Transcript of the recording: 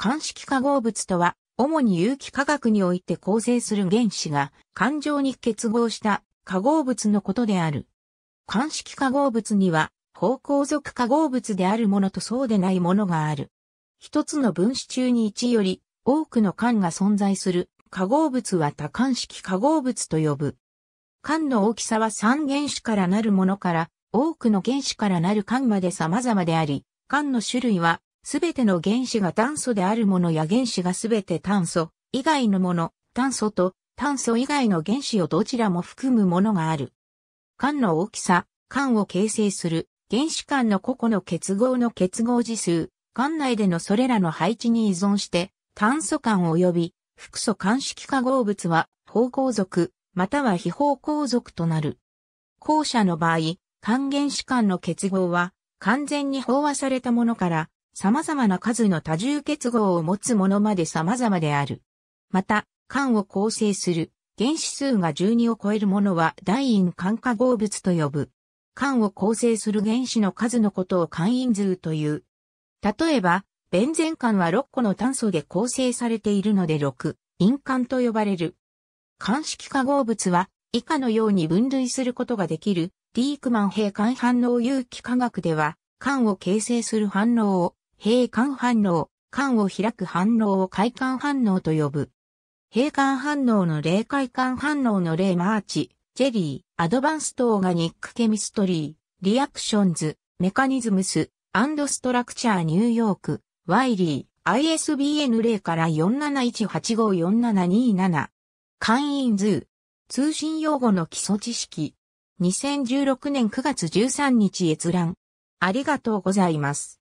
乾式化合物とは、主に有機化学において構成する原子が環状に結合した化合物のことである。乾式化合物には、方向属化合物であるものとそうでないものがある。一つの分子中に1より多くの間が存在する化合物は多間式化合物と呼ぶ。間の大きさは3原子からなるものから多くの原子からなる間まで様々であり、間の種類はすべての原子が炭素であるものや原子がすべて炭素以外のもの、炭素と炭素以外の原子をどちらも含むものがある。缶の大きさ、缶を形成する原子間の個々の結合の結合次数、缶内でのそれらの配置に依存して、炭素間及び複素間式化合物は方向属、または非方向属となる。後者の場合、還元子間の結合は完全に飽和されたものから様々な数の多重結合を持つものまで様々である。また、環を構成する原子数が12を超えるものは第因環化合物と呼ぶ。環を構成する原子の数のことを環因数という。例えば、ベンゼン環は6個の炭素で構成されているので6、因環と呼ばれる。環式化合物は以下のように分類することができる。リークマン平環反応有機化学では、環を形成する反応を閉管反応、管を開く反応を開館反応と呼ぶ。閉管反応の例開館反応の例マーチ、ジェリー、アドバンストオーガニックケミストリー、リアクションズ、メカニズムス、アンドストラクチャーニューヨーク、ワイリー、ISBN 0から47185477。会員図。通信用語の基礎知識。2016年9月13日閲覧。ありがとうございます。